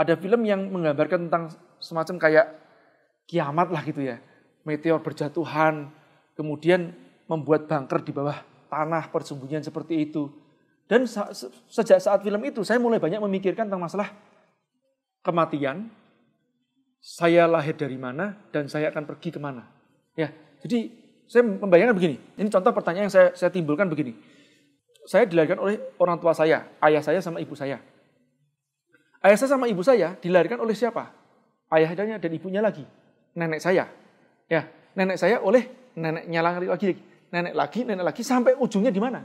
ada film yang menggambarkan tentang semacam kayak kiamat lah gitu ya. Meteor berjatuhan, kemudian membuat bunker di bawah tanah persembunyian seperti itu. Dan sejak saat film itu saya mulai banyak memikirkan tentang masalah kematian, saya lahir dari mana dan saya akan pergi kemana. Ya, jadi saya membayangkan begini. Ini contoh pertanyaan yang saya, saya timbulkan begini. Saya dilahirkan oleh orang tua saya, ayah saya sama ibu saya. Ayah saya sama ibu saya dilarikan oleh siapa? Ayahnya dan ibunya lagi. Nenek saya. Ya, nenek saya oleh neneknya lari lagi. Nenek lagi, nenek lagi sampai ujungnya di mana?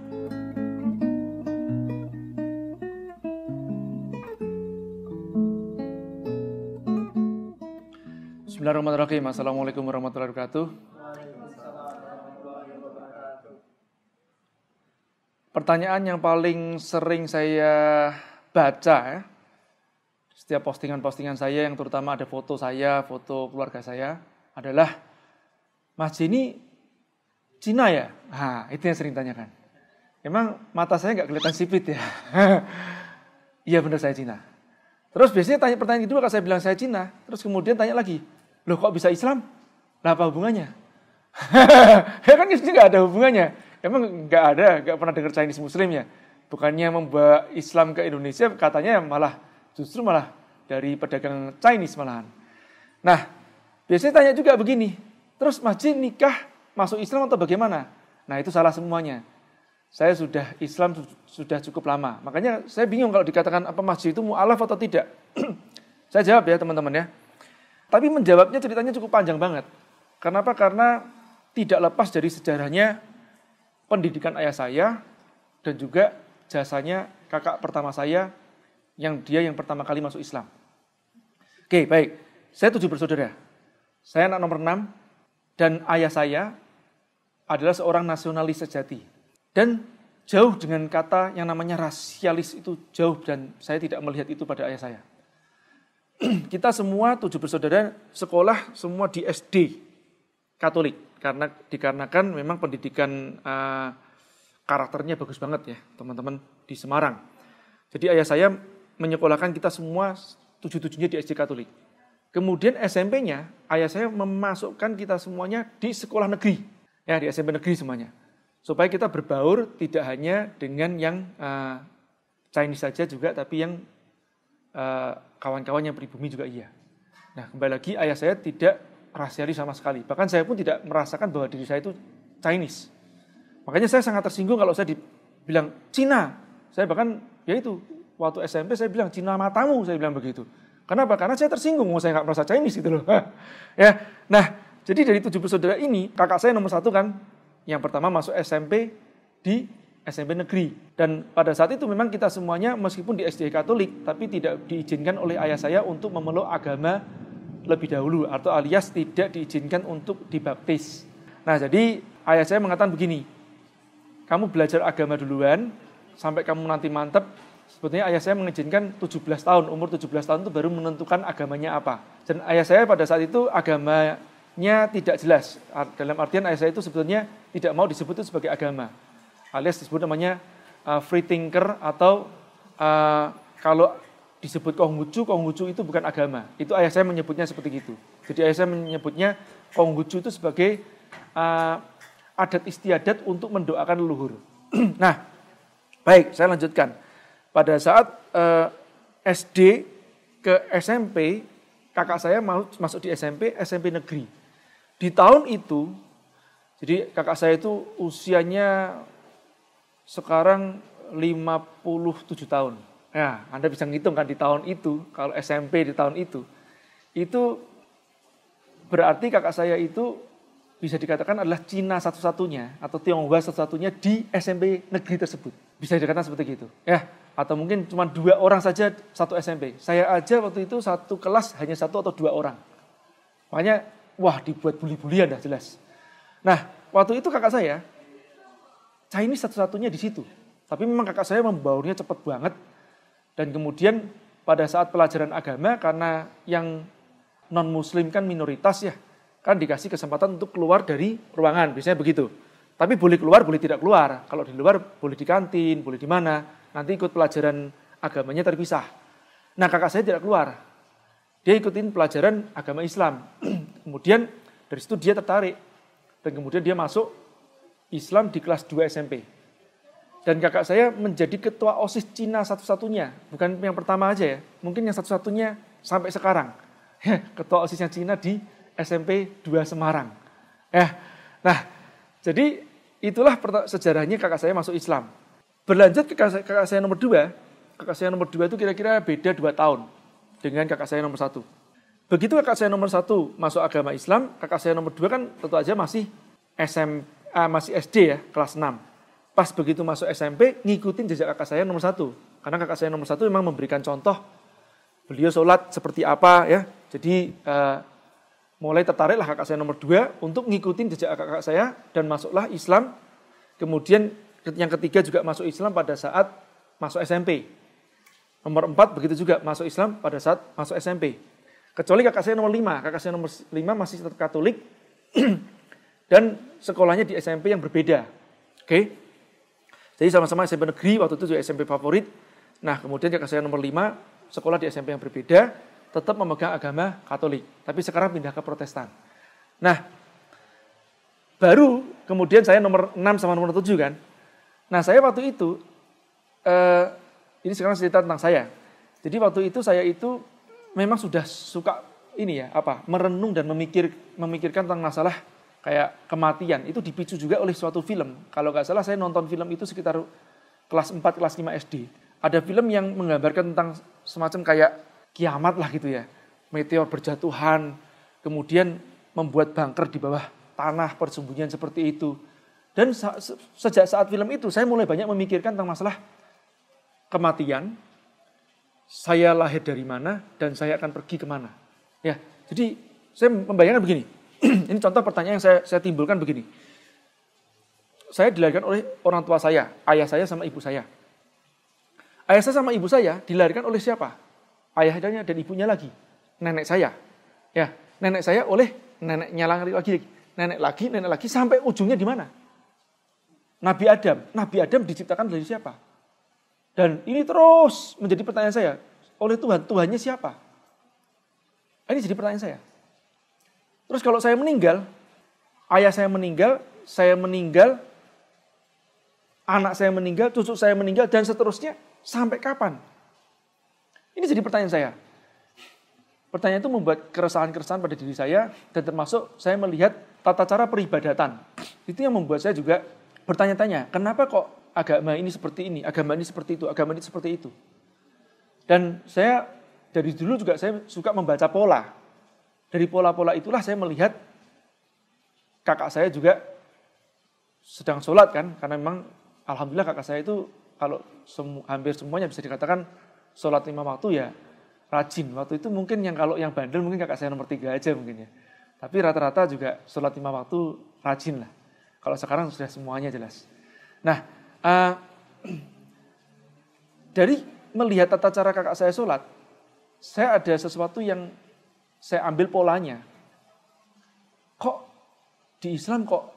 Bismillahirrahmanirrahim. Assalamualaikum warahmatullahi wabarakatuh. Pertanyaan yang paling sering saya baca ya, setiap postingan-postingan saya yang terutama ada foto saya, foto keluarga saya adalah Mas ini Cina ya? Nah, itu yang sering tanyakan. Emang mata saya nggak kelihatan sipit ya? Iya benar saya Cina. Terus biasanya tanya pertanyaan kedua kalau saya bilang saya Cina, terus kemudian tanya lagi, loh kok bisa Islam? Lah apa hubungannya? ya kan itu nggak ada hubungannya. Emang nggak ada, nggak pernah dengar Chinese Muslim ya? Bukannya membawa Islam ke Indonesia, katanya malah Justru malah dari pedagang Chinese malahan. Nah, biasanya tanya juga begini, terus masjid nikah masuk Islam atau bagaimana? Nah, itu salah semuanya. Saya sudah Islam sudah cukup lama. Makanya saya bingung kalau dikatakan apa masjid itu mu'alaf atau tidak. saya jawab ya teman-teman ya. Tapi menjawabnya ceritanya cukup panjang banget. Kenapa? Karena tidak lepas dari sejarahnya pendidikan ayah saya dan juga jasanya kakak pertama saya yang dia yang pertama kali masuk Islam. Oke, baik. Saya tujuh bersaudara. Saya anak nomor enam dan ayah saya adalah seorang nasionalis sejati. Dan jauh dengan kata yang namanya rasialis itu jauh dan saya tidak melihat itu pada ayah saya. Kita semua tujuh bersaudara sekolah semua di SD Katolik karena dikarenakan memang pendidikan uh, karakternya bagus banget ya teman-teman di Semarang. Jadi ayah saya menyekolahkan kita semua tujuh-tujuhnya di SD Katolik. Kemudian SMP-nya, ayah saya memasukkan kita semuanya di sekolah negeri. Ya, di SMP negeri semuanya. Supaya kita berbaur tidak hanya dengan yang uh, Chinese saja juga, tapi yang uh, kawan-kawan yang pribumi juga iya. Nah, kembali lagi ayah saya tidak rahasiari sama sekali. Bahkan saya pun tidak merasakan bahwa diri saya itu Chinese. Makanya saya sangat tersinggung kalau saya dibilang Cina. Saya bahkan ya itu waktu SMP saya bilang Cina matamu, saya bilang begitu. Kenapa? Karena saya tersinggung, saya nggak merasa Chinese gitu loh. ya, nah jadi dari tujuh bersaudara ini kakak saya nomor satu kan, yang pertama masuk SMP di SMP negeri. Dan pada saat itu memang kita semuanya meskipun di SD Katolik, tapi tidak diizinkan oleh ayah saya untuk memeluk agama lebih dahulu, atau alias tidak diizinkan untuk dibaptis. Nah jadi ayah saya mengatakan begini, kamu belajar agama duluan, sampai kamu nanti mantep, sebetulnya ayah saya mengizinkan 17 tahun, umur 17 tahun itu baru menentukan agamanya apa. Dan ayah saya pada saat itu agamanya tidak jelas. Dalam artian ayah saya itu sebetulnya tidak mau disebut itu sebagai agama. Alias disebut namanya uh, free thinker atau uh, kalau disebut Konghucu, Konghucu itu bukan agama. Itu ayah saya menyebutnya seperti itu. Jadi ayah saya menyebutnya Konghucu itu sebagai uh, adat istiadat untuk mendoakan leluhur. nah, baik, saya lanjutkan pada saat uh, eh, SD ke SMP, kakak saya masuk di SMP, SMP negeri. Di tahun itu, jadi kakak saya itu usianya sekarang 57 tahun. Ya, Anda bisa ngitung kan di tahun itu, kalau SMP di tahun itu. Itu berarti kakak saya itu bisa dikatakan adalah Cina satu-satunya atau Tionghoa satu-satunya di SMP negeri tersebut. Bisa dikatakan seperti itu. Ya, atau mungkin cuma dua orang saja satu SMP. Saya aja waktu itu satu kelas hanya satu atau dua orang. Makanya, wah dibuat bully-bulian dah jelas. Nah, waktu itu kakak saya, saya ini satu-satunya di situ. Tapi memang kakak saya membaurnya cepat banget. Dan kemudian pada saat pelajaran agama, karena yang non-muslim kan minoritas ya, kan dikasih kesempatan untuk keluar dari ruangan, biasanya begitu. Tapi boleh keluar, boleh tidak keluar. Kalau di luar, boleh di kantin, boleh di mana nanti ikut pelajaran agamanya terpisah. Nah kakak saya tidak keluar, dia ikutin pelajaran agama Islam. kemudian dari situ dia tertarik dan kemudian dia masuk Islam di kelas 2 SMP. Dan kakak saya menjadi ketua OSIS Cina satu-satunya, bukan yang pertama aja ya, mungkin yang satu-satunya sampai sekarang. ketua OSISnya Cina di SMP 2 Semarang. Eh, nah, jadi itulah sejarahnya kakak saya masuk Islam. Berlanjut ke kakak, saya nomor dua, kakak saya nomor dua itu kira-kira beda dua tahun dengan kakak saya nomor satu. Begitu kakak saya nomor satu masuk agama Islam, kakak saya nomor dua kan tentu aja masih SM, ah, eh, masih SD ya, kelas 6. Pas begitu masuk SMP, ngikutin jejak kakak saya nomor satu. Karena kakak saya nomor satu memang memberikan contoh beliau sholat seperti apa ya. Jadi uh, mulai tertariklah kakak saya nomor dua untuk ngikutin jejak kakak saya dan masuklah Islam. Kemudian yang ketiga juga masuk Islam pada saat masuk SMP. Nomor empat begitu juga masuk Islam pada saat masuk SMP. Kecuali kakak saya nomor lima, kakak saya nomor lima masih tetap Katolik dan sekolahnya di SMP yang berbeda. Oke, okay? jadi sama-sama SMP negeri waktu itu juga SMP favorit. Nah kemudian kakak saya nomor lima sekolah di SMP yang berbeda tetap memegang agama Katolik, tapi sekarang pindah ke Protestan. Nah, baru kemudian saya nomor enam sama nomor 7 kan, Nah saya waktu itu, eh, ini sekarang cerita tentang saya. Jadi waktu itu saya itu memang sudah suka ini ya apa merenung dan memikir memikirkan tentang masalah kayak kematian itu dipicu juga oleh suatu film. Kalau nggak salah saya nonton film itu sekitar kelas 4 kelas 5 SD. Ada film yang menggambarkan tentang semacam kayak kiamat lah gitu ya. Meteor berjatuhan, kemudian membuat bunker di bawah tanah persembunyian seperti itu. Dan sejak saat film itu saya mulai banyak memikirkan tentang masalah kematian, saya lahir dari mana dan saya akan pergi kemana. Ya, jadi saya membayangkan begini. ini contoh pertanyaan yang saya, saya timbulkan begini. Saya dilahirkan oleh orang tua saya, ayah saya sama ibu saya. Ayah saya sama ibu saya dilahirkan oleh siapa? Ayahnya dan ibunya lagi, nenek saya. Ya, nenek saya oleh neneknya lagi, lagi, nenek lagi, nenek lagi sampai ujungnya di mana? Nabi Adam. Nabi Adam diciptakan dari siapa? Dan ini terus menjadi pertanyaan saya. Oleh Tuhan, Tuhannya siapa? Nah, ini jadi pertanyaan saya. Terus kalau saya meninggal, ayah saya meninggal, saya meninggal, anak saya meninggal, cucu saya meninggal, dan seterusnya, sampai kapan? Ini jadi pertanyaan saya. Pertanyaan itu membuat keresahan-keresahan pada diri saya, dan termasuk saya melihat tata cara peribadatan. Itu yang membuat saya juga bertanya-tanya, kenapa kok agama ini seperti ini, agama ini seperti itu, agama ini seperti itu. Dan saya dari dulu juga saya suka membaca pola. Dari pola-pola itulah saya melihat kakak saya juga sedang sholat kan, karena memang alhamdulillah kakak saya itu kalau semu, hampir semuanya bisa dikatakan sholat lima waktu ya rajin. Waktu itu mungkin yang kalau yang bandel mungkin kakak saya nomor tiga aja mungkin ya. Tapi rata-rata juga sholat lima waktu rajin lah. Kalau sekarang sudah semuanya jelas. Nah, uh, dari melihat tata cara kakak saya sholat, saya ada sesuatu yang saya ambil polanya. Kok di Islam kok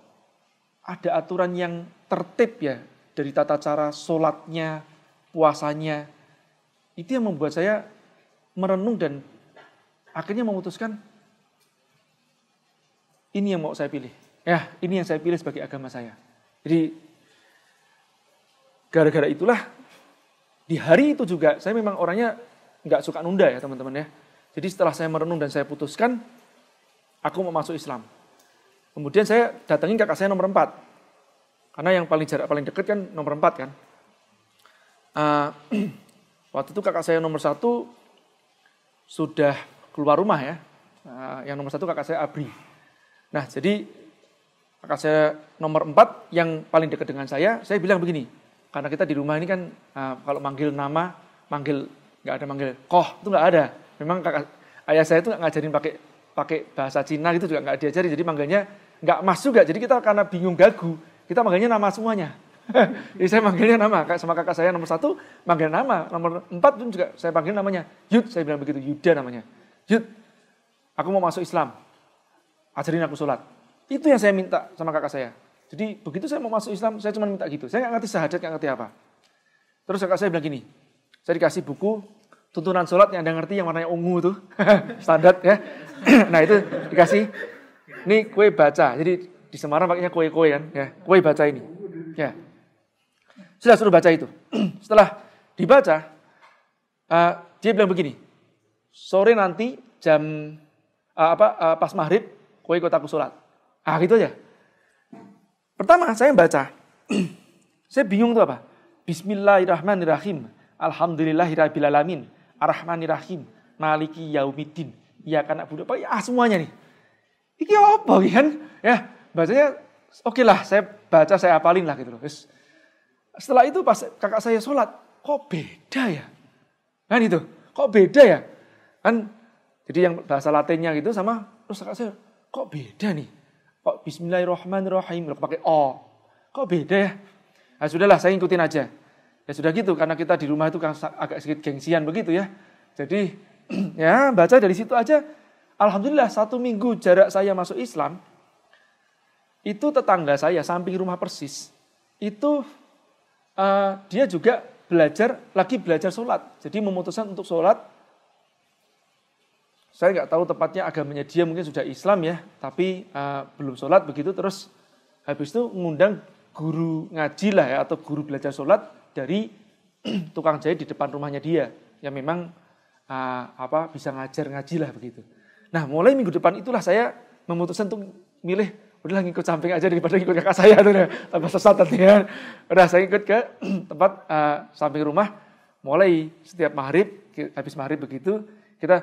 ada aturan yang tertib ya dari tata cara sholatnya, puasanya. Itu yang membuat saya merenung dan akhirnya memutuskan ini yang mau saya pilih. Ya, ini yang saya pilih sebagai agama saya. Jadi, gara-gara itulah, di hari itu juga, saya memang orangnya nggak suka nunda ya teman-teman ya. Jadi setelah saya merenung dan saya putuskan, aku mau masuk Islam. Kemudian saya datangi kakak saya nomor empat Karena yang paling jarak paling dekat kan nomor empat kan. Uh, waktu itu kakak saya nomor satu sudah keluar rumah ya. Uh, yang nomor satu kakak saya Abri. Nah jadi maka saya nomor empat yang paling dekat dengan saya, saya bilang begini, karena kita di rumah ini kan uh, kalau manggil nama, manggil nggak ada manggil koh itu nggak ada. Memang kakak, ayah saya itu nggak ngajarin pakai pakai bahasa Cina gitu juga nggak diajari, jadi manggilnya nggak mas juga. Jadi kita karena bingung gagu, kita manggilnya nama semuanya. Jadi saya manggilnya nama, sama kakak saya nomor satu manggil nama, nomor empat pun juga saya panggil namanya Yud, saya bilang begitu Yuda namanya. Yud, aku mau masuk Islam, ajarin aku sholat. Itu yang saya minta sama kakak saya. Jadi begitu saya mau masuk Islam, saya cuma minta gitu. Saya nggak ngerti syahadat, nggak ngerti apa. Terus kakak saya bilang gini, saya dikasih buku tuntunan sholat yang anda ngerti yang warnanya ungu tuh, standar ya. nah itu dikasih, ini kue baca. Jadi di Semarang pakainya kue-kue kan, ya. kue baca ini. Ya. Sudah suruh baca itu. Setelah dibaca, uh, dia bilang begini, sore nanti jam uh, apa uh, pas maghrib kue ikut aku sholat. Ah gitu aja. Pertama saya baca, saya bingung tuh apa? Bismillahirrahmanirrahim. Alhamdulillahirrahmanirrahim. Arrahmanirrahim. Maliki yaumiddin. Ya karena budak apa? Ah semuanya nih. Iki apa kan? Ya bacanya oke okay lah saya baca saya apalin lah gitu loh. Terus, setelah itu pas kakak saya sholat, kok beda ya? Kan itu, kok beda ya? Kan jadi yang bahasa latinnya gitu sama terus kakak saya, kok beda nih? Kok bismillahirrahmanirrahim? Loh, pakai O. Kok beda ya? Nah, sudahlah, saya ikutin aja. Ya sudah gitu, karena kita di rumah itu kan agak sedikit gengsian begitu ya. Jadi, ya baca dari situ aja. Alhamdulillah, satu minggu jarak saya masuk Islam, itu tetangga saya, samping rumah persis, itu uh, dia juga belajar, lagi belajar sholat. Jadi memutuskan untuk sholat saya nggak tahu tepatnya agamanya dia mungkin sudah Islam ya, tapi uh, belum sholat begitu terus habis itu ngundang guru ngaji lah ya atau guru belajar sholat dari tukang jahit di depan rumahnya dia yang memang uh, apa bisa ngajar ngaji lah begitu. Nah mulai minggu depan itulah saya memutuskan untuk milih udah ngikut samping aja daripada ngikut kakak saya tuh ya tambah sesat tadi ya. Udah saya ikut ke tempat uh, samping rumah mulai setiap maghrib habis maghrib begitu kita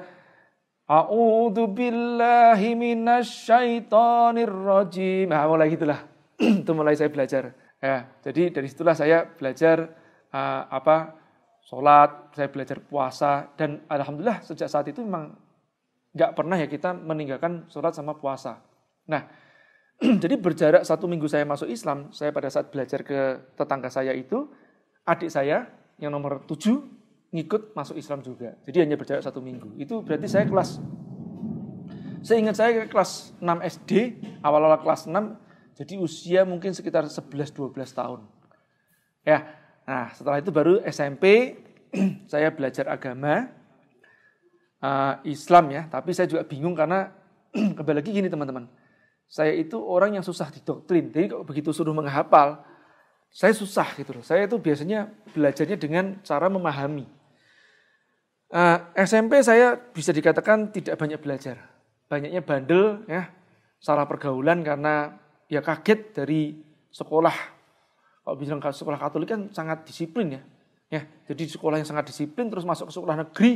A'udzu billahi minasyaitonir rajim. Nah, mulai gitulah. itu mulai saya belajar. Ya, jadi dari situlah saya belajar uh, apa? salat, saya belajar puasa dan alhamdulillah sejak saat itu memang nggak pernah ya kita meninggalkan salat sama puasa. Nah, jadi berjarak satu minggu saya masuk Islam, saya pada saat belajar ke tetangga saya itu, adik saya yang nomor tujuh ngikut masuk Islam juga. Jadi hanya berjarak satu minggu. Itu berarti saya kelas, saya ingat saya kelas 6 SD, awal-awal kelas 6, jadi usia mungkin sekitar 11-12 tahun. Ya, nah setelah itu baru SMP, saya belajar agama, eh, Islam ya, tapi saya juga bingung karena kembali lagi gini teman-teman, saya itu orang yang susah didoktrin, jadi kalau begitu suruh menghafal, saya susah gitu loh. Saya itu biasanya belajarnya dengan cara memahami. Uh, eh, SMP saya bisa dikatakan tidak banyak belajar. Banyaknya bandel ya, salah pergaulan karena ya kaget dari sekolah. Kalau bilang sekolah Katolik kan sangat disiplin ya. Ya, jadi sekolah yang sangat disiplin terus masuk ke sekolah negeri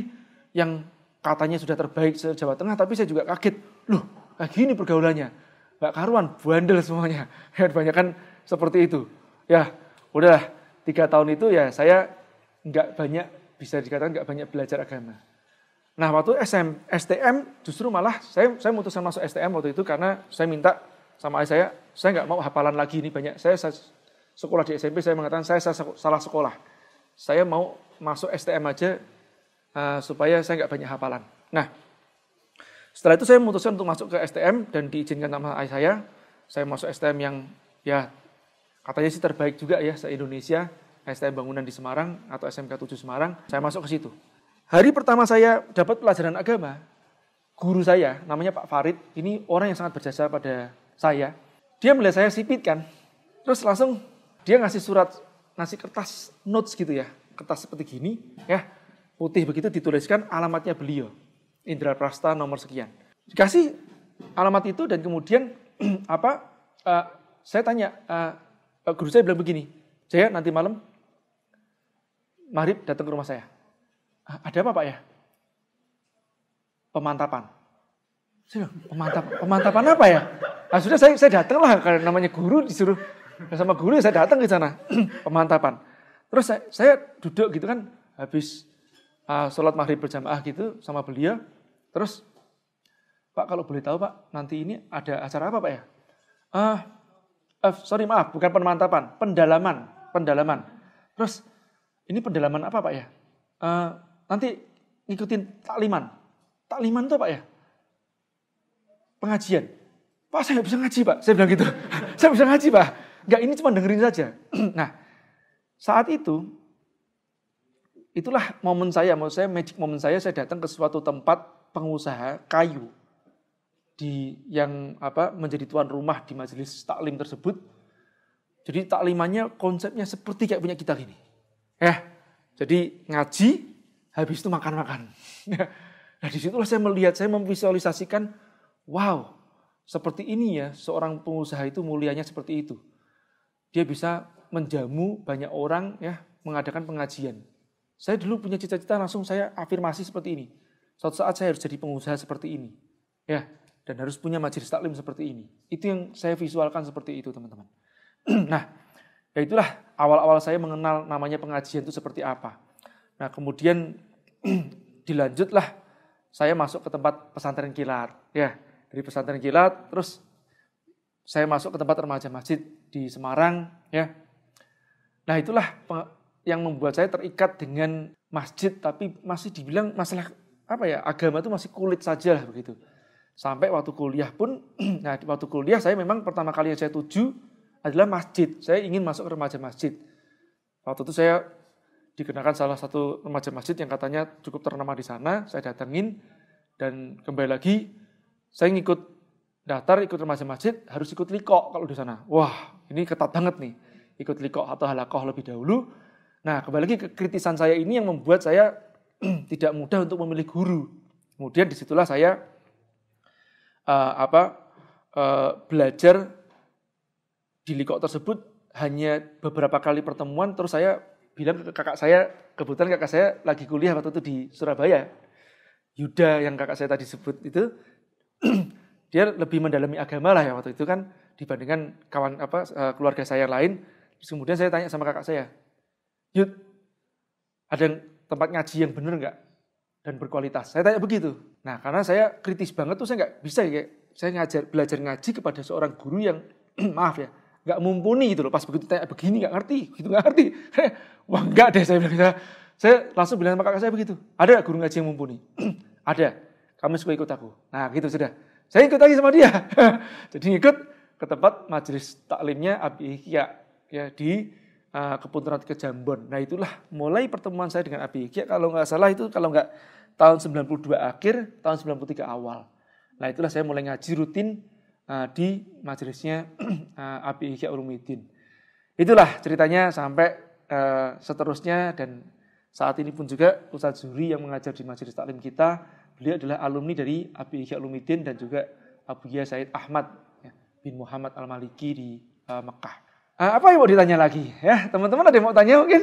yang katanya sudah terbaik se Jawa Tengah tapi saya juga kaget. Loh, kayak gini pergaulannya. Gak karuan, bandel semuanya. Ya, banyak kan seperti itu. Ya, udahlah tiga tahun itu ya saya nggak banyak bisa dikatakan nggak banyak belajar agama. Nah waktu SM, STM justru malah saya saya memutuskan masuk STM waktu itu karena saya minta sama ayah saya, saya nggak mau hafalan lagi ini banyak. Saya, saya sekolah di SMP saya mengatakan saya, saya salah sekolah. Saya mau masuk STM aja uh, supaya saya nggak banyak hafalan. Nah setelah itu saya memutuskan untuk masuk ke STM dan diizinkan sama ayah saya. Saya masuk STM yang ya katanya sih terbaik juga ya se-Indonesia. STM Bangunan di Semarang atau SMK 7 Semarang, saya masuk ke situ. Hari pertama saya dapat pelajaran agama, guru saya namanya Pak Farid, ini orang yang sangat berjasa pada saya. Dia melihat saya sipit kan, terus langsung dia ngasih surat, ngasih kertas notes gitu ya, kertas seperti gini ya, putih begitu dituliskan alamatnya beliau, Indra Prasta nomor sekian. Dikasih alamat itu dan kemudian apa? Uh, saya tanya uh, guru saya bilang begini, saya nanti malam Marib datang ke rumah saya. Ah, ada apa Pak ya? Pemantapan. Saya bilang, pemantap, pemantapan apa ya? Nah, sudah saya, saya datang lah, karena namanya guru disuruh. Sama guru ya saya datang ke sana, pemantapan. Terus saya, saya duduk gitu kan, habis uh, sholat maghrib berjamaah gitu sama beliau. Terus, Pak kalau boleh tahu Pak, nanti ini ada acara apa Pak ya? uh, uh, sorry maaf, bukan pemantapan, pendalaman, pendalaman. Terus ini pendalaman apa Pak ya? Uh, nanti ngikutin takliman. Takliman itu pak ya? Pengajian. Pak saya nggak bisa ngaji Pak. Saya bilang gitu. saya bisa ngaji Pak. Enggak ini cuma dengerin saja. nah saat itu itulah momen saya. Maksud saya magic momen saya. Saya datang ke suatu tempat pengusaha kayu di yang apa menjadi tuan rumah di majelis taklim tersebut. Jadi taklimannya konsepnya seperti kayak punya kita gini. Ya, jadi ngaji, habis itu makan-makan. Nah disitulah saya melihat, saya memvisualisasikan, wow, seperti ini ya, seorang pengusaha itu mulianya seperti itu. Dia bisa menjamu banyak orang ya, mengadakan pengajian. Saya dulu punya cita-cita langsung saya afirmasi seperti ini. Suatu saat saya harus jadi pengusaha seperti ini. Ya, dan harus punya majelis taklim seperti ini. Itu yang saya visualkan seperti itu, teman-teman. nah, Ya itulah awal-awal saya mengenal namanya pengajian itu seperti apa. Nah kemudian dilanjutlah saya masuk ke tempat pesantren kilat. Ya, dari pesantren kilat terus saya masuk ke tempat remaja masjid di Semarang ya. Nah itulah yang membuat saya terikat dengan masjid tapi masih dibilang masalah apa ya agama itu masih kulit saja lah begitu sampai waktu kuliah pun nah waktu kuliah saya memang pertama kali yang saya tuju adalah masjid. Saya ingin masuk ke remaja masjid. Waktu itu saya dikenakan salah satu remaja masjid yang katanya cukup ternama di sana. Saya datengin dan kembali lagi saya ngikut daftar ikut remaja masjid harus ikut liko kalau di sana. Wah ini ketat banget nih ikut liko atau halakoh lebih dahulu. Nah kembali lagi kekritisan saya ini yang membuat saya tidak mudah untuk memilih guru. Kemudian disitulah saya uh, apa uh, belajar di Likok tersebut hanya beberapa kali pertemuan terus saya bilang ke kakak saya, kebetulan kakak saya lagi kuliah waktu itu di Surabaya. Yuda yang kakak saya tadi sebut itu dia lebih mendalami agama lah ya waktu itu kan dibandingkan kawan apa eh, keluarga saya yang lain. Terus kemudian saya tanya sama kakak saya, Yud, ada yang tempat ngaji yang benar nggak dan berkualitas? Saya tanya begitu. Nah karena saya kritis banget tuh saya nggak bisa ya, saya ngajar belajar ngaji kepada seorang guru yang maaf ya nggak mumpuni gitu loh. Pas begitu tanya begini nggak ngerti, gitu nggak ngerti. Eh, wah nggak deh saya bilang saya, gitu. saya langsung bilang sama kakak saya begitu. Ada guru ngaji yang mumpuni? Ada. kami suka ikut aku. Nah gitu sudah. Saya ikut lagi sama dia. Jadi ikut ke tempat majelis taklimnya Abi Ikhya ya di uh, eh, ke Jambon Nah itulah mulai pertemuan saya dengan Abi Ikhya kalau nggak salah itu kalau nggak tahun 92 akhir, tahun 93 awal. Nah itulah saya mulai ngaji rutin Eh, di majelisnya eh, Abi Ihya Ulumuddin. Itulah ceritanya sampai uh, seterusnya dan saat ini pun juga Ustadz Zuri yang mengajar di majelis taklim kita, beliau adalah alumni dari Abi Ihya Ulumuddin dan juga Abu Yahya Said Ahmad ya, bin Muhammad Al-Maliki di uh, Mekah. Uh, apa yang mau ditanya lagi ya? Teman-teman ada yang mau tanya mungkin?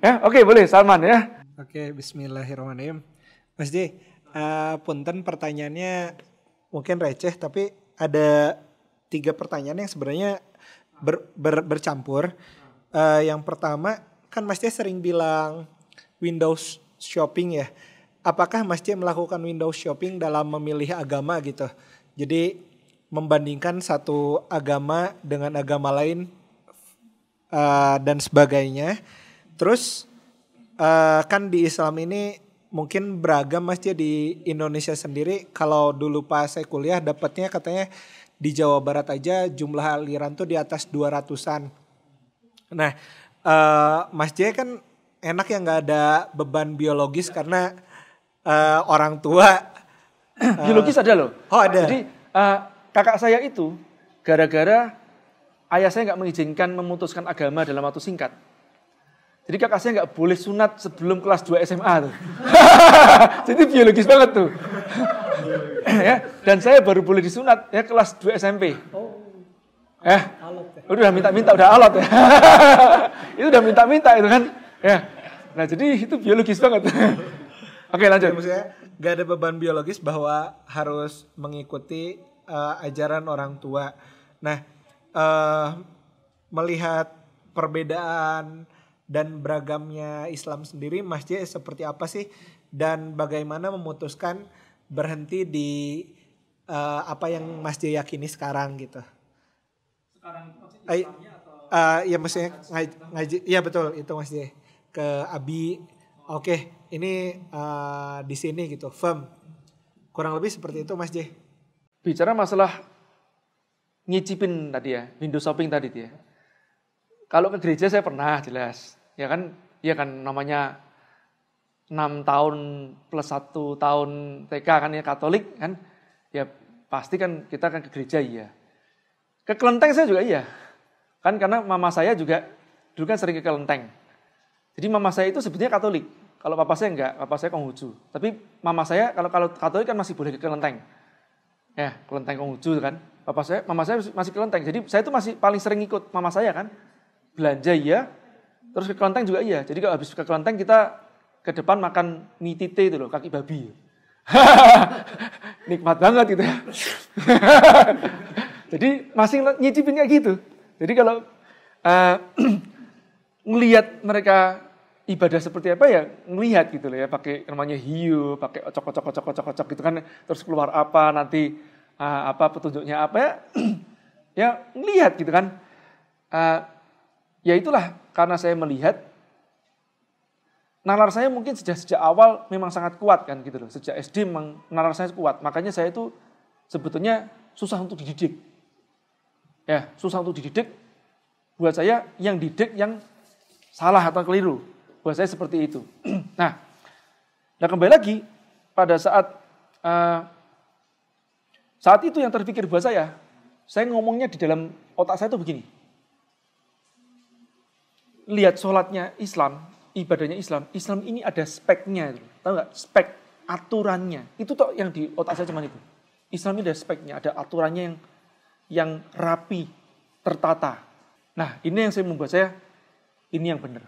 Ya, oke okay, boleh Salman ya. Oke, okay, bismillahirrahmanirrahim. Mas D, uh, punten pertanyaannya mungkin receh tapi ada tiga pertanyaan yang sebenarnya ber, ber, bercampur. Uh, yang pertama kan Mas Cia sering bilang Windows shopping ya. Apakah Mas Cia melakukan Windows shopping dalam memilih agama gitu? Jadi membandingkan satu agama dengan agama lain uh, dan sebagainya. Terus uh, kan di Islam ini mungkin beragam mas ya di Indonesia sendiri kalau dulu pas saya kuliah dapatnya katanya di Jawa Barat aja jumlah aliran tuh di atas 200-an. Nah, uh, Mas J kan enak ya nggak ada beban biologis karena uh, orang tua uh, biologis ada loh. Oh, ada. Jadi uh, kakak saya itu gara-gara ayah saya nggak mengizinkan memutuskan agama dalam waktu singkat. Jadi kakak saya nggak boleh sunat sebelum kelas 2 SMA tuh. Jadi biologis banget tuh. ya, dan saya baru boleh disunat ya kelas 2 SMP. Oh. Eh, ya? udah minta-minta udah alot ya. itu udah minta-minta itu kan. Ya. Nah, jadi itu biologis banget. Oke, lanjut. Ya, gak ada beban biologis bahwa harus mengikuti uh, ajaran orang tua. Nah, uh, melihat perbedaan dan beragamnya Islam sendiri, Mas J seperti apa sih dan bagaimana memutuskan berhenti di uh, apa yang Mas Jaya yakini sekarang gitu. Sekarang itu atau uh, ya maksudnya ngaji, ngaji ya betul itu Mas Jaya ke Abi. Oke, okay, ini uh, di sini gitu, firm. Kurang lebih seperti itu Mas Jaya. Bicara masalah nyicipin tadi ya, window shopping tadi ya. Kalau ke gereja saya pernah jelas, ya kan, ya kan namanya 6 tahun plus satu tahun TK kan ya Katolik kan ya pasti kan kita kan ke gereja iya. Ke kelenteng saya juga iya. Kan karena mama saya juga dulu kan sering ke kelenteng. Jadi mama saya itu sebetulnya Katolik. Kalau papa saya enggak, papa saya Konghucu. Tapi mama saya kalau kalau Katolik kan masih boleh ke kelenteng. Ya, kelenteng Konghucu kan. Papa saya, mama saya masih kelenteng. Jadi saya itu masih paling sering ikut mama saya kan. Belanja iya, terus ke kelenteng juga iya. Jadi kalau habis ke kelenteng kita ke depan makan mie tite itu loh, kaki babi. Nikmat banget gitu ya. Jadi masih nyicipin kayak gitu. Jadi kalau uh, ngelihat mereka ibadah seperti apa ya ngelihat gitu loh ya pakai namanya hiu pakai cocok cocok cocok cocok ocok gitu kan terus keluar apa nanti uh, apa petunjuknya apa ya ya ngelihat gitu kan uh, ya itulah karena saya melihat nalar saya mungkin sejak sejak awal memang sangat kuat kan gitu loh. Sejak SD memang nalar saya kuat. Makanya saya itu sebetulnya susah untuk dididik. Ya, susah untuk dididik. Buat saya yang didik yang salah atau keliru. Buat saya seperti itu. nah, nah kembali lagi pada saat uh, saat itu yang terpikir buat saya, saya ngomongnya di dalam otak saya tuh begini. Lihat sholatnya Islam, ibadahnya Islam, Islam ini ada speknya, tahu nggak? Spek aturannya. Itu toh yang di otak saya cuma itu. Islam ini ada speknya, ada aturannya yang yang rapi, tertata. Nah, ini yang saya membuat saya ini yang benar.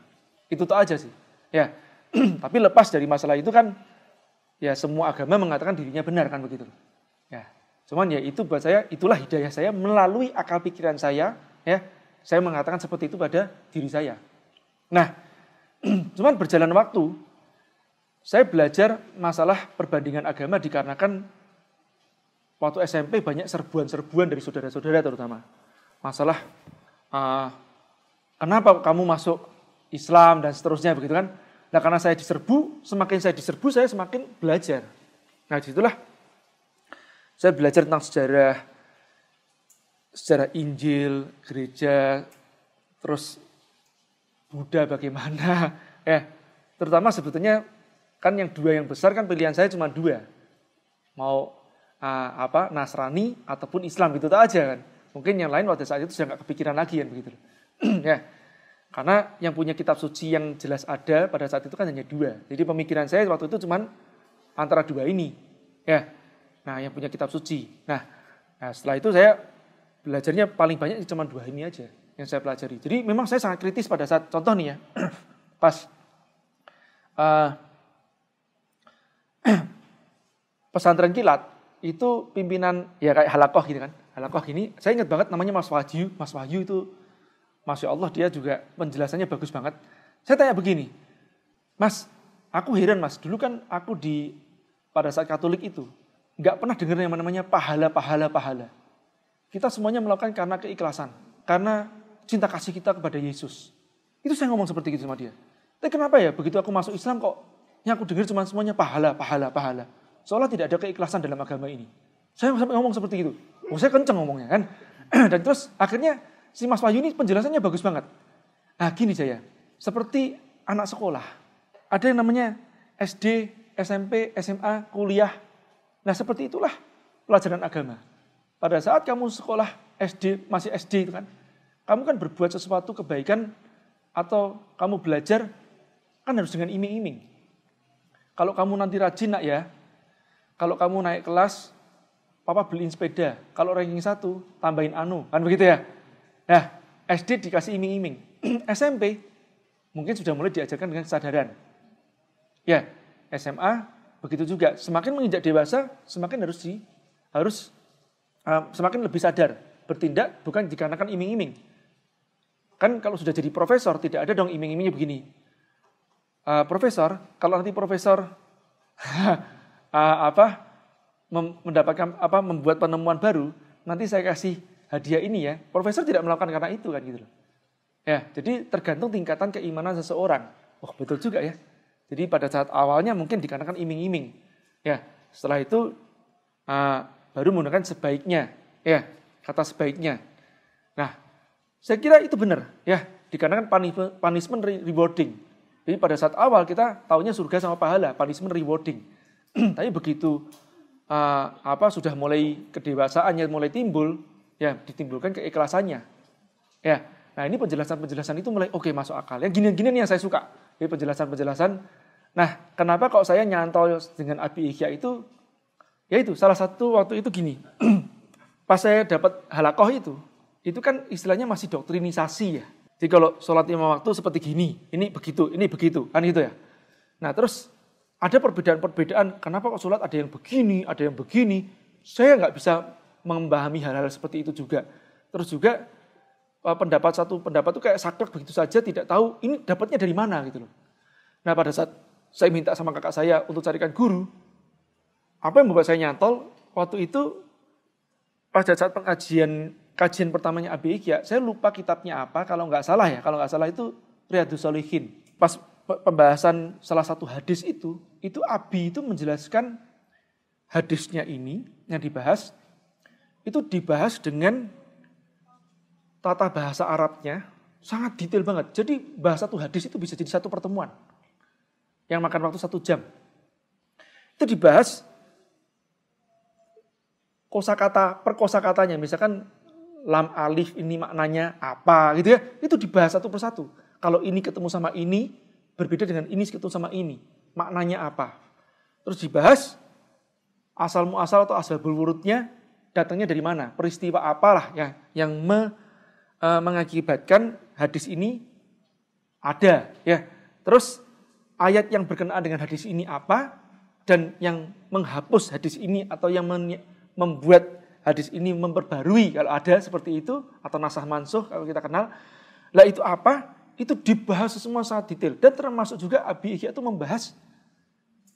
Itu toh aja sih. Ya. Tapi lepas dari masalah itu kan ya semua agama mengatakan dirinya benar kan begitu. Ya. Cuman ya itu buat saya itulah hidayah saya melalui akal pikiran saya ya. Saya mengatakan seperti itu pada diri saya. Nah, Cuman berjalan waktu, saya belajar masalah perbandingan agama dikarenakan waktu SMP banyak serbuan-serbuan dari saudara-saudara terutama. Masalah uh, kenapa kamu masuk Islam dan seterusnya begitu kan. Nah karena saya diserbu, semakin saya diserbu saya semakin belajar. Nah disitulah saya belajar tentang sejarah, sejarah Injil, gereja, terus Buddha bagaimana? ya, terutama sebetulnya kan yang dua yang besar kan pilihan saya cuma dua. Mau uh, apa Nasrani ataupun Islam gitu aja kan. Mungkin yang lain waktu saat itu sudah nggak kepikiran lagi kan begitu. ya. Karena yang punya kitab suci yang jelas ada pada saat itu kan hanya dua. Jadi pemikiran saya waktu itu cuma antara dua ini. Ya. Nah, yang punya kitab suci. Nah, nah setelah itu saya belajarnya paling banyak cuma dua ini aja yang saya pelajari. Jadi memang saya sangat kritis pada saat contoh nih ya, pas uh, pesantren kilat itu pimpinan ya kayak halakoh gitu kan, halakoh ini saya ingat banget namanya Mas Wahyu, Mas Wahyu itu masya Allah dia juga penjelasannya bagus banget. Saya tanya begini, Mas, aku heran Mas, dulu kan aku di pada saat Katolik itu nggak pernah dengar yang namanya pahala, pahala, pahala. Kita semuanya melakukan karena keikhlasan, karena cinta kasih kita kepada Yesus. Itu saya ngomong seperti itu sama dia. Tapi kenapa ya begitu aku masuk Islam kok yang aku dengar cuma semuanya pahala, pahala, pahala. Seolah tidak ada keikhlasan dalam agama ini. Saya sampai ngomong seperti itu. Oh, saya kenceng ngomongnya kan. Dan terus akhirnya si Mas Wahyu ini penjelasannya bagus banget. Nah gini saya, seperti anak sekolah. Ada yang namanya SD, SMP, SMA, kuliah. Nah seperti itulah pelajaran agama. Pada saat kamu sekolah SD, masih SD itu kan, kamu kan berbuat sesuatu kebaikan atau kamu belajar kan harus dengan iming-iming. Kalau kamu nanti rajin nak ya, kalau kamu naik kelas, papa beliin sepeda. Kalau ranking satu, tambahin anu. Kan begitu ya? Nah, SD dikasih iming-iming. SMP mungkin sudah mulai diajarkan dengan kesadaran. Ya, SMA begitu juga. Semakin menginjak dewasa, semakin harus di, harus uh, semakin lebih sadar bertindak bukan dikarenakan iming-iming. Kan kalau sudah jadi profesor, tidak ada dong iming-imingnya begini. Uh, profesor, kalau nanti profesor uh, apa mendapatkan apa membuat penemuan baru, nanti saya kasih hadiah ini ya. Profesor tidak melakukan karena itu kan gitu loh. Ya, jadi tergantung tingkatan keimanan seseorang. oh betul juga ya. Jadi pada saat awalnya mungkin dikarenakan iming-iming. Ya, setelah itu uh, baru menggunakan sebaiknya. Ya, kata sebaiknya. Nah, saya kira itu benar ya, dikarenakan punishment rewarding. Jadi pada saat awal kita taunya surga sama pahala, punishment rewarding. Tapi begitu uh, apa sudah mulai kedewasaannya mulai timbul, ya ditimbulkan keikhlasannya. Ya. Nah, ini penjelasan-penjelasan itu mulai oke okay, masuk akal. yang gini-gini yang saya suka. ini penjelasan-penjelasan Nah, kenapa kok saya nyantol dengan Abi Ihya itu? Ya itu, salah satu waktu itu gini. Pas saya dapat halakoh itu, itu kan istilahnya masih doktrinisasi ya. Jadi kalau sholat lima waktu seperti gini, ini begitu, ini begitu, kan gitu ya. Nah terus ada perbedaan-perbedaan, kenapa kok sholat ada yang begini, ada yang begini. Saya nggak bisa memahami hal-hal seperti itu juga. Terus juga eh, pendapat satu pendapat itu kayak saklek begitu saja, tidak tahu ini dapatnya dari mana gitu loh. Nah pada saat saya minta sama kakak saya untuk carikan guru, apa yang membuat saya nyantol, waktu itu pada saat pengajian kajian pertamanya Abi Iqya, saya lupa kitabnya apa, kalau nggak salah ya, kalau nggak salah itu Riyadu Solihin. Pas pembahasan salah satu hadis itu, itu Abi itu menjelaskan hadisnya ini yang dibahas, itu dibahas dengan tata bahasa Arabnya, sangat detail banget. Jadi bahasa satu hadis itu bisa jadi satu pertemuan yang makan waktu satu jam. Itu dibahas kosakata per kosakatanya. Misalkan lam alif ini maknanya apa gitu ya. Itu dibahas satu persatu. Kalau ini ketemu sama ini, berbeda dengan ini ketemu sama ini. Maknanya apa? Terus dibahas asal muasal atau asal wurudnya datangnya dari mana? Peristiwa apalah ya yang me, e, mengakibatkan hadis ini ada ya. Terus ayat yang berkenaan dengan hadis ini apa dan yang menghapus hadis ini atau yang membuat hadis ini memperbarui kalau ada seperti itu atau nasah mansuh kalau kita kenal. Lah itu apa? Itu dibahas semua sangat detail dan termasuk juga Abi Ihya itu membahas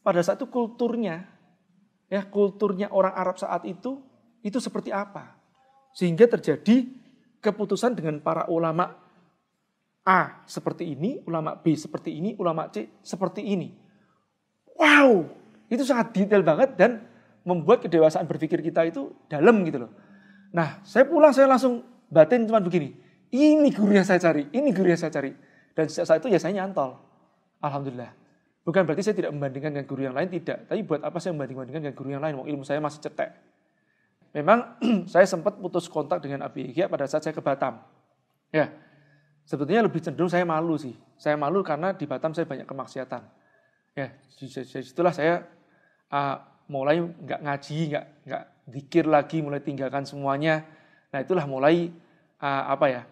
pada saat itu kulturnya ya kulturnya orang Arab saat itu itu seperti apa sehingga terjadi keputusan dengan para ulama A seperti ini, ulama B seperti ini, ulama C seperti ini. Wow, itu sangat detail banget dan membuat kedewasaan berpikir kita itu dalam gitu loh. Nah, saya pulang saya langsung batin cuma begini. Ini gurunya saya cari, ini gurunya saya cari. Dan sejak saat itu ya saya nyantol. Alhamdulillah. Bukan berarti saya tidak membandingkan dengan guru yang lain, tidak. Tapi buat apa saya membandingkan dengan guru yang lain, ilmu saya masih cetek. Memang saya sempat putus kontak dengan Abi Ikhya pada saat saya ke Batam. Ya, sebetulnya lebih cenderung saya malu sih. Saya malu karena di Batam saya banyak kemaksiatan. Ya, setelah saya uh, mulai nggak ngaji, nggak nggak dikir lagi, mulai tinggalkan semuanya. Nah itulah mulai uh, apa ya?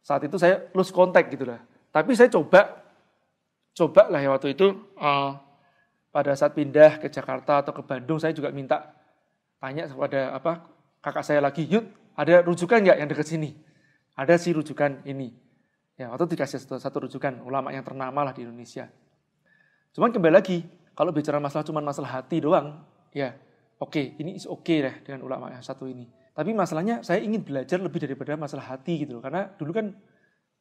Saat itu saya lose contact gitu lah. Tapi saya coba, coba lah ya waktu itu uh, pada saat pindah ke Jakarta atau ke Bandung, saya juga minta tanya kepada apa kakak saya lagi, yuk ada rujukan nggak yang dekat sini? Ada sih rujukan ini. Ya waktu itu dikasih satu, satu rujukan ulama yang ternama lah di Indonesia. Cuman kembali lagi, kalau bicara masalah cuma masalah hati doang, ya oke, okay, ini is oke okay deh dengan ulama yang satu ini. Tapi masalahnya saya ingin belajar lebih daripada masalah hati gitu loh. Karena dulu kan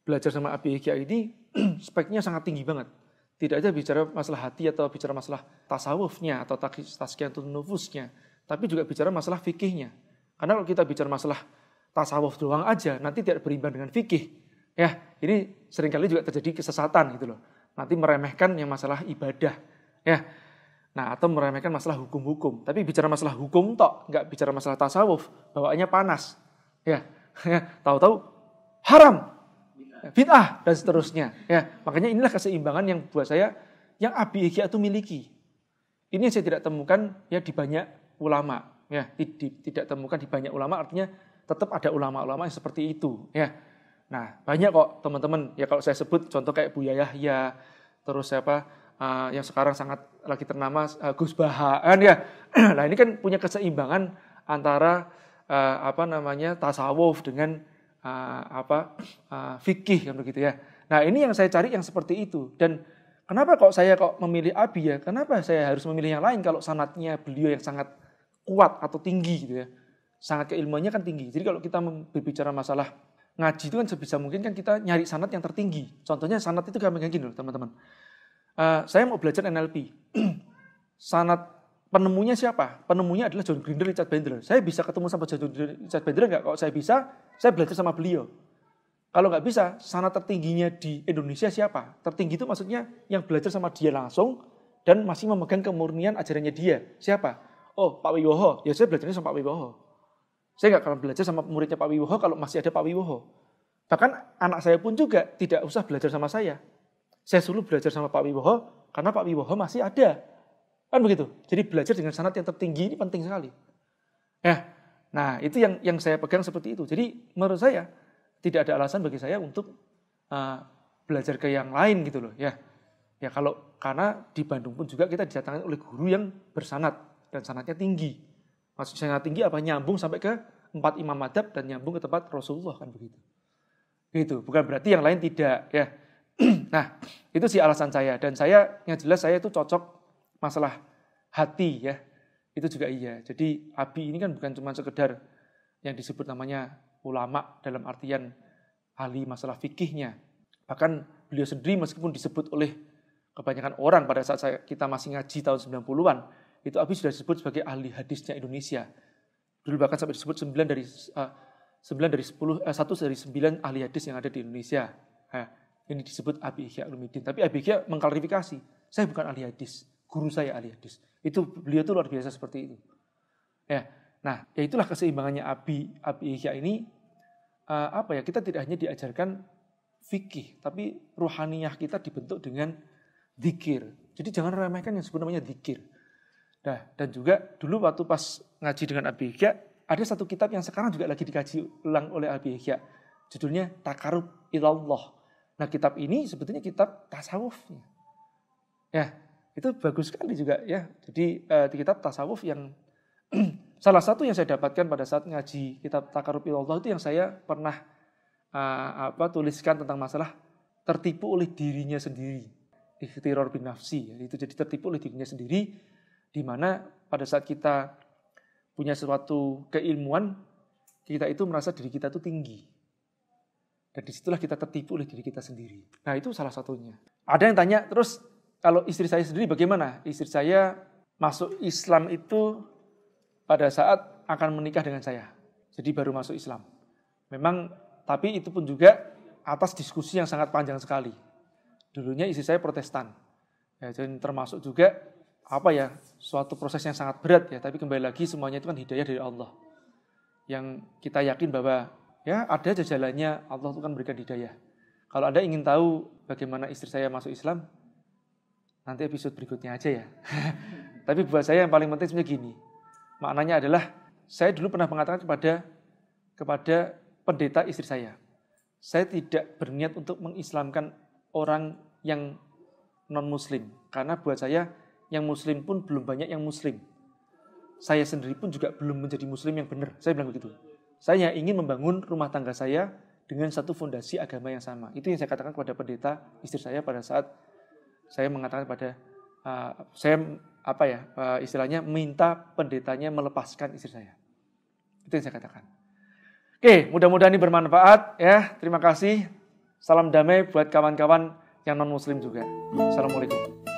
belajar sama ABGA ini speknya sangat tinggi banget. Tidak aja bicara masalah hati atau bicara masalah tasawufnya atau atau nufusnya. Tapi juga bicara masalah fikihnya. Karena kalau kita bicara masalah tasawuf doang aja, nanti tidak berimbang dengan fikih. Ya, ini seringkali juga terjadi kesesatan gitu loh. Nanti meremehkan yang masalah ibadah Ya. Nah, atau meremehkan masalah hukum-hukum. Tapi bicara masalah hukum tok, nggak bicara masalah tasawuf, bawaannya panas. Ya. ya. Tahu-tahu haram. fitnah dan seterusnya. Ya, makanya inilah keseimbangan yang buat saya yang Abi Ikhya itu miliki. Ini yang saya tidak temukan ya di banyak ulama. Ya, tidak temukan di banyak ulama artinya tetap ada ulama-ulama yang seperti itu ya nah banyak kok teman-teman ya kalau saya sebut contoh kayak Buya Yahya terus siapa uh, yang sekarang sangat lagi ternama uh, Gus Bahaan ya. nah ini kan punya keseimbangan antara uh, apa namanya tasawuf dengan uh, apa uh, fikih kan begitu ya. Nah ini yang saya cari yang seperti itu dan kenapa kok saya kok memilih Abi ya? Kenapa saya harus memilih yang lain kalau sanatnya beliau yang sangat kuat atau tinggi gitu ya? Sangat keilmuannya kan tinggi. Jadi kalau kita berbicara masalah ngaji itu kan sebisa mungkin kan kita nyari sanat yang tertinggi. Contohnya sanat itu gampang gini loh teman-teman uh, saya mau belajar NLP. Sanat penemunya siapa? Penemunya adalah John Grinder, Richard Bandler. Saya bisa ketemu sama John Grinder, Richard Bandler nggak? Kalau saya bisa, saya belajar sama beliau. Kalau nggak bisa, sanat tertingginya di Indonesia siapa? Tertinggi itu maksudnya yang belajar sama dia langsung dan masih memegang kemurnian ajarannya dia. Siapa? Oh, Pak Wiwoho. Ya saya belajarnya sama Pak Wiwoho. Saya nggak akan belajar sama muridnya Pak Wiwoho kalau masih ada Pak Wiwoho. Bahkan anak saya pun juga tidak usah belajar sama saya saya suruh belajar sama Pak Wibowo karena Pak Wibowo masih ada. Kan begitu. Jadi belajar dengan sanat yang tertinggi ini penting sekali. Ya. Nah, itu yang yang saya pegang seperti itu. Jadi menurut saya tidak ada alasan bagi saya untuk uh, belajar ke yang lain gitu loh, ya. Ya kalau karena di Bandung pun juga kita didatangkan oleh guru yang bersanat dan sanatnya tinggi. Maksudnya sangat tinggi apa nyambung sampai ke empat imam madhab dan nyambung ke tempat Rasulullah kan begitu. Gitu. Bukan berarti yang lain tidak, ya. nah, itu sih alasan saya. Dan saya, yang jelas saya itu cocok masalah hati ya. Itu juga iya. Jadi Abi ini kan bukan cuma sekedar yang disebut namanya ulama dalam artian ahli masalah fikihnya. Bahkan beliau sendiri meskipun disebut oleh kebanyakan orang pada saat saya, kita masih ngaji tahun 90-an, itu Abi sudah disebut sebagai ahli hadisnya Indonesia. Dulu bahkan sampai disebut 9 dari uh, eh, 9 dari 10 uh, 1 dari 9 ahli hadis yang ada di Indonesia. Nah, ini disebut Abi Ihya Ulumuddin. Tapi Abi Ihya mengklarifikasi, saya bukan ahli hadis, guru saya ahli hadis. Itu beliau itu luar biasa seperti itu. Ya, nah, ya itulah keseimbangannya Abi Abi Ihya ini uh, apa ya? Kita tidak hanya diajarkan fikih, tapi ruhaniyah kita dibentuk dengan zikir. Jadi jangan remehkan yang sebenarnya zikir. Nah, dan juga dulu waktu pas ngaji dengan Abi Ihya, ada satu kitab yang sekarang juga lagi dikaji ulang oleh Abi Ihya. Judulnya Takarub Ilallah Nah kitab ini sebetulnya kitab tasawuf. Ya, itu bagus sekali juga ya. Jadi eh, di kitab tasawuf yang salah satu yang saya dapatkan pada saat ngaji kitab Allah itu yang saya pernah eh, apa tuliskan tentang masalah tertipu oleh dirinya sendiri. Ikhtiror bin nafsi, ya. itu jadi tertipu oleh dirinya sendiri di mana pada saat kita punya suatu keilmuan kita itu merasa diri kita itu tinggi dan disitulah kita tertipu oleh diri kita sendiri. Nah itu salah satunya. Ada yang tanya, terus kalau istri saya sendiri bagaimana? Istri saya masuk Islam itu pada saat akan menikah dengan saya. Jadi baru masuk Islam. Memang, tapi itu pun juga atas diskusi yang sangat panjang sekali. Dulunya istri saya protestan. Ya, jadi termasuk juga apa ya suatu proses yang sangat berat ya tapi kembali lagi semuanya itu kan hidayah dari Allah yang kita yakin bahwa Ya, ada jajalannya Allah itu kan berikan hidayah. Kalau Anda ingin tahu bagaimana istri saya masuk Islam, nanti episode berikutnya aja ya. Tapi buat saya yang paling penting sebenarnya gini. Maknanya adalah saya dulu pernah mengatakan kepada kepada pendeta istri saya. Saya tidak berniat untuk mengislamkan orang yang non muslim karena buat saya yang muslim pun belum banyak yang muslim. Saya sendiri pun juga belum menjadi muslim yang benar. Saya bilang begitu. Saya ingin membangun rumah tangga saya dengan satu fondasi agama yang sama. Itu yang saya katakan kepada pendeta istri saya pada saat saya mengatakan pada uh, saya apa ya uh, istilahnya minta pendetanya melepaskan istri saya. Itu yang saya katakan. Oke, mudah-mudahan ini bermanfaat ya. Terima kasih. Salam damai buat kawan-kawan yang non muslim juga. Assalamualaikum.